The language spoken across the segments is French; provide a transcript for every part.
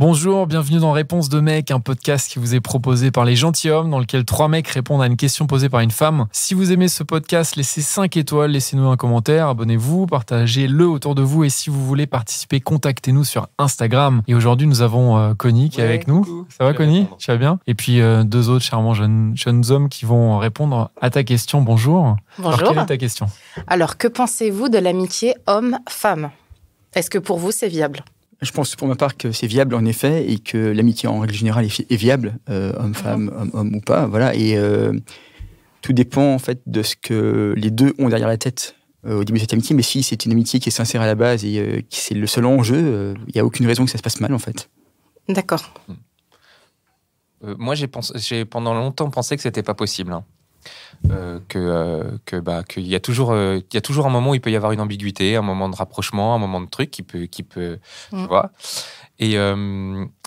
Bonjour, bienvenue dans Réponse de mec, un podcast qui vous est proposé par les gentilshommes, dans lequel trois mecs répondent à une question posée par une femme. Si vous aimez ce podcast, laissez 5 étoiles, laissez-nous un commentaire, abonnez-vous, partagez-le autour de vous et si vous voulez participer, contactez-nous sur Instagram. Et aujourd'hui, nous avons euh, Conny qui est avec nous. Ça va Connie Tu vas bien Et puis euh, deux autres charmants jeunes, hommes qui vont répondre à ta question. Bonjour. Bonjour. Alors, quelle est ta question Alors, que pensez-vous de l'amitié homme-femme Est-ce que pour vous, c'est viable je pense pour ma part que c'est viable en effet et que l'amitié en règle générale est, viable, euh, homme-femme, mhm. homme, ou pas, voilà. Et euh, tout dépend en fait de ce que les deux ont derrière la tête euh, au début de cette amitié. Mais si c'est une amitié qui est sincère à la base et qui c'est le seul enjeu, il n'y a aucune raison que ça se passe mal en fait. D'accord. Hmm. moi, j'ai pendant longtemps pensé que c'était pas possible. Hein. Euh, que euh, que bah, qu'il y a toujours euh, il a toujours un moment où il peut y avoir une ambiguïté, un moment de rapprochement, un moment de truc qui peut qui peut mm. vois. Et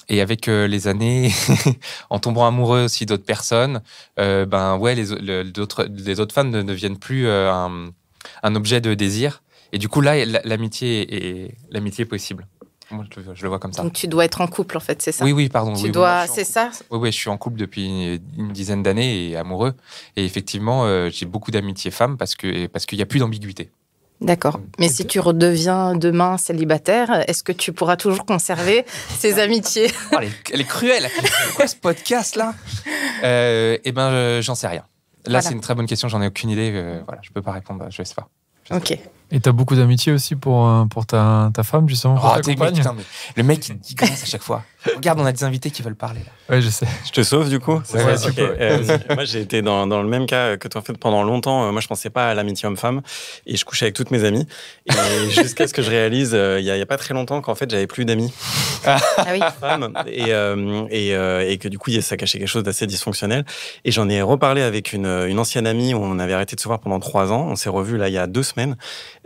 et avec les années, en tombant amoureux aussi d'autres personnes, ben ouais les d'autres les autres fans ne deviennent plus un, un, objet de désir. Et du coup là l'amitié est l'amitié possible. Moi, je le, vois comme ça. Donc, tu dois être en couple, en fait, c'est ça Oui, oui, pardon. Tu dois, c'est ça Oui, oui, je suis en couple depuis une dizaine d'années et amoureux. Et effectivement, euh, j'ai beaucoup d'amitié femme parce que parce qu'il n'y a plus d'ambiguïté. D'accord. Mais si tu redeviens demain célibataire, est-ce que tu pourras toujours conserver ces amitiés oh, elle, est, cruelle. Quoi, ce podcast-là euh, Eh ben, euh, j'en sais rien. Là, c'est une très bonne question. J'en ai aucune idée. Je voilà, je peux pas répondre. Je ne vais pas. ok. Et t'as beaucoup d'amitié aussi pour, euh, pour ta, ta femme, justement. Pour oh, le mec, il dit à chaque fois. Regarde, on a des invités qui veulent parler. Là. Ouais, je sais. Je te sauve, du coup euh, Moi, j'ai été dans, dans, le même cas que toi. En fait, pendant longtemps, euh, moi, je pensais pas à l'amitié homme-femme. Et je couchais avec toutes mes amies. Et jusqu'à ce que je réalise, il n'y a pas très longtemps, qu'en fait, j'avais plus d'amis. ah oui. et, et, que du coup, ça cachait quelque chose d'assez dysfonctionnel. Et j'en ai reparlé avec une, une ancienne amie. Où on avait arrêté de se voir pendant trois ans. On s'est revus, là, il y a deux semaines.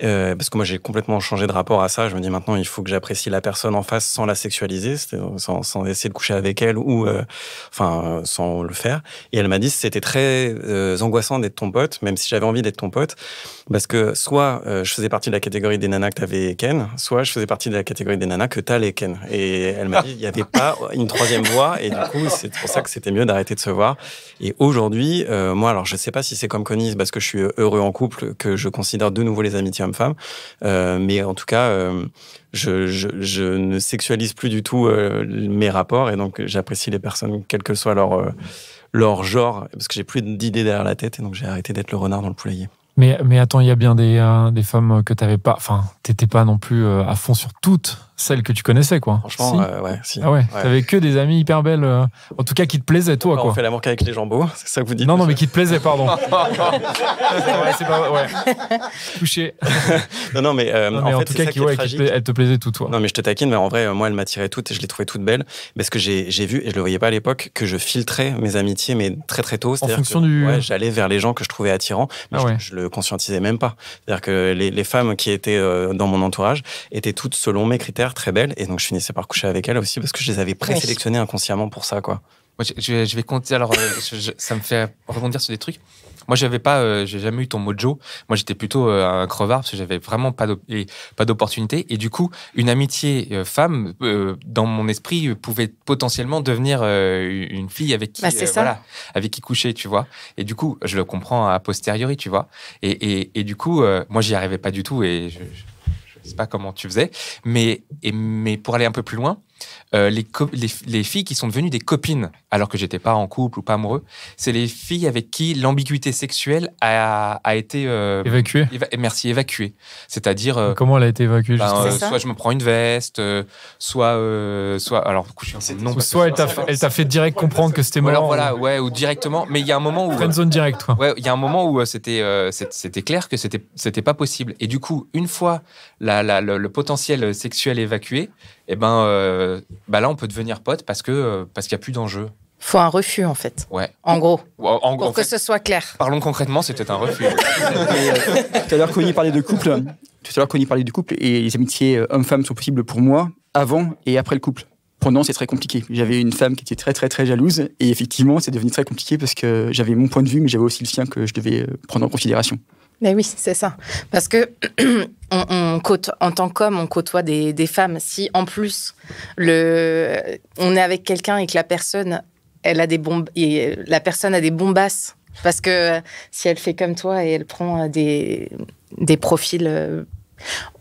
Euh, parce que moi, j'ai complètement changé de rapport à ça. Je me dis maintenant, il faut que j'apprécie la personne en face sans la sexualiser, sans, essayer de coucher avec elle ou, euh, enfin, euh, sans le faire. Et elle m'a dit, c'était très angoissant d'être ton pote, même si j'avais envie d'être ton pote, parce que soit je faisais partie de la catégorie des nanas que t'avais Ken, soit je faisais partie de la catégorie des nanas que t'as les Ken. Et elle m'a dit, il n'y avait pas une troisième voie, et du coup, c'est pour ça que c'était mieux d'arrêter de se voir. Et aujourd'hui, moi, alors, je sais pas si c'est comme Conis, parce que je suis heureux en couple, que je considère de nouveau les amitiés femme euh, mais en tout cas, euh, je, ne sexualise plus du tout euh, mes rapports et donc j'apprécie les personnes, quel que soit leur, leur genre, parce que j'ai plus d'idées derrière la tête et donc j'ai arrêté d'être le renard dans le poulailler. Mais, mais attends, il y a bien des, femmes que tu n'avais pas, enfin, t'étais pas non plus à fond sur toutes celles que tu connaissais, quoi. Franchement, si. Euh, ouais, Ah ouais, t'avais que des amies hyper belles, euh, en tout cas qui te plaisaient, toi, quoi. On fait l'amour qu'avec les beaux. Hein, c'est ça que vous dites. Non, non, mais qui te plaisaient, pardon. ouais, c'est pas ouais. Touché. non, non, mais, en, tout cas, qui, te elle te plaisait tout, toi. Non, mais je te taquine, mais en vrai, euh, moi, elle m'attirait toutes et je les trouvais toutes belles. Parce que j'ai vu, et je le voyais pas à l'époque, que je filtrais mes amitiés, mais très très tôt. En fonction du. Ouais, j'allais vers les gens que je trouvais attirants, mais ah je, je, le conscientisais même pas. C'est-à-dire que les, femmes qui étaient dans mon entourage étaient toutes selon mes critères très belle. Et donc, je finissais par coucher avec elle aussi parce que je les avais présélectionnées inconsciemment pour ça, quoi. Moi, je, vais, compter. Alors, euh, ça me fait rebondir sur des trucs. Moi, j'avais pas, euh, j'ai jamais eu ton mojo. Moi, j'étais plutôt euh, un crevard parce que j'avais vraiment pas d'opportunité. Et du coup, une amitié femme dans mon esprit pouvait potentiellement devenir une fille avec qui, bah, voilà, avec qui coucher, tu vois. Et du coup, je le comprends a posteriori, tu vois. Et, du coup, moi, j'y arrivais pas du tout et sais pas comment tu faisais, mais, et, mais pour aller un peu plus loin, euh, les, filles qui sont devenues des copines alors que j'étais pas en couple ou pas amoureux, c'est les filles avec qui l'ambiguïté sexuelle a, été euh, évacuée. Eh, merci évacuée. C'est-à-dire euh, comment elle a été évacuée ben, Soit je me prends une veste, soit soit alors c'est non, soit elle t'a fait direct comprendre que c'était Alors Voilà, ouais, ou directement. Mais il y a un moment où zone direct. Ouais, il y a un moment où c'était c'était clair que c'était c'était pas possible. Et du coup, une fois le potentiel sexuel évacué, et eh ben, euh, bah là, on peut devenir pote parce que euh, parce qu'il n'y a plus d'enjeu faut un refus en fait. Ouais. En gros. pour que ce soit clair. Parlons concrètement, c'était un refus. tout à l'heure, Connie parlait de couple. Tout à l'heure, parlait du couple et les amitiés euh, hommes-femmes sont possibles pour moi avant et après le couple. Pendant, c'est très compliqué. J'avais une femme qui était très très très jalouse et effectivement, c'est devenu très compliqué parce que j'avais mon point de vue, mais j'avais aussi le sien que je devais prendre en considération. Mais oui, c'est ça. Parce que on, côte, en tant qu'homme, on côtoie des, femmes. Si en plus le, on est avec quelqu'un et que la personne, elle a des bombes, et la personne a des bombasses. Parce que si elle fait comme toi et elle prend euh, des, profils. Euh, de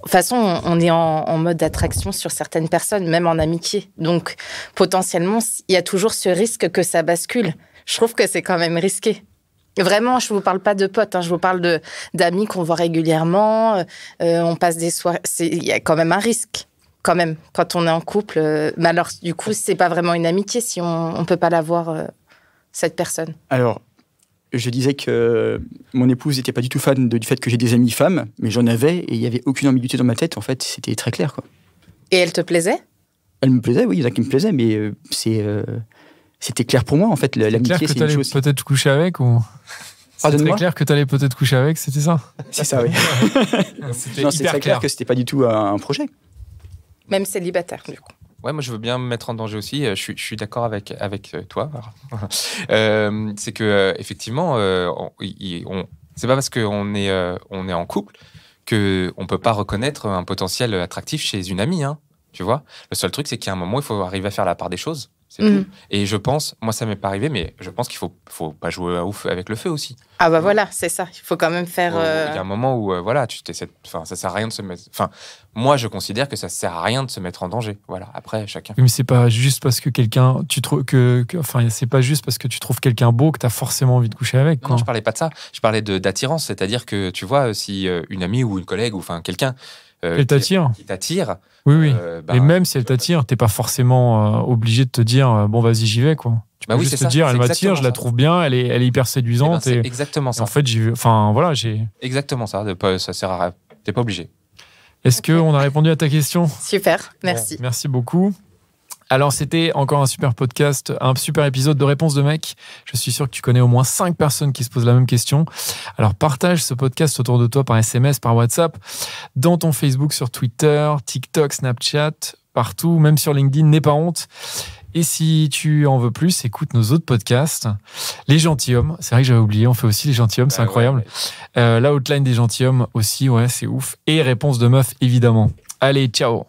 toute façon, on est en, en mode d'attraction sur certaines personnes, même en amitié. Donc, potentiellement, il y a toujours ce risque que ça bascule. Je trouve que c'est quand même risqué. Vraiment, je vous parle pas de potes, hein. je vous parle d'amis qu'on voit régulièrement. Euh, on passe des soirées. Il y a quand même un risque, quand même, quand on est en couple. Euh, mais alors, du coup, c'est pas vraiment une amitié si on ne peut pas la voir, euh, cette personne. Alors, je disais que mon épouse n'était pas du tout fan du fait que j'ai des amis femmes, mais j'en avais et il n'y avait aucune ambiguïté dans ma tête. En fait, c'était très clair. Quoi. Et elle te plaisait Elle me plaisait, oui, il y en a qui me plaisaient, mais c'est c'était clair pour moi, en fait. L'amitié, c'est une chose. Peut-être coucher avec ou. Ah, c'était clair que tu allais peut-être coucher avec, c'était ça C'est ça, oui. c'était clair, clair que c'était pas du tout euh, un projet. Même célibataire, du coup. Ouais, moi je veux bien me mettre en danger aussi. Euh, je suis, d'accord avec, avec euh, toi. c'est que effectivement, on, c'est pas parce qu'on est, on est en couple que on peut pas reconnaître un potentiel attractif chez une amie. Hein, tu vois, le seul truc c'est qu'à un moment il faut arriver à faire la part des choses. Mhm. Et je pense, moi ça m'est pas arrivé, mais je pense qu'il faut, faut pas jouer à ouf avec le feu aussi. Ah bah voilà, c'est ça. Il faut quand même faire. Il y a euh, un moment où euh, voilà, tu t'essaies. Enfin, ça sert à rien de se mettre. Enfin, moi je considère que ça sert à rien de se mettre en danger. Voilà. Après chacun. Mais c'est pas juste parce que quelqu'un tu trouves que, enfin c'est pas juste parce que tu trouves quelqu'un beau que tu as forcément envie de coucher avec. Non, je parlais pas de ça. Je parlais d'attirance, c'est-à-dire que tu vois si euh, une amie ou une collègue ou enfin quelqu'un euh, elle t'attire. Qui, Oui, oui. Euh, bah, et même si elle t'attire, t'es pas forcément euh, obligé de te dire bon, vas-y, j'y vais, quoi. Tu bah peux te dire, elle m'attire, je la trouve bien, elle est, hyper séduisante. Eh ben, exactement ça. en fait, j'ai, enfin voilà, j'ai. Exactement ça. Ça sert à rien. T'es pas obligé. Est-ce qu'on a répondu à ta question Super, merci. merci beaucoup. Alors, c'était encore un super podcast, un super épisode de Réponse de mec. Je suis sûr que tu connais au moins 5 personnes qui se posent la même question. Alors, partage ce podcast autour de toi par SMS, par WhatsApp, dans ton Facebook, sur Twitter, TikTok, Snapchat, partout, même sur LinkedIn, n'aie pas honte. Et si tu en veux plus, écoute nos autres podcasts. Les gentilshommes, c'est vrai que j'avais oublié, on fait aussi les gentilshommes, c'est bah incroyable. Euh, la outline des gentilshommes aussi, ouais, c'est ouf. Et réponse de meuf, évidemment. Allez, ciao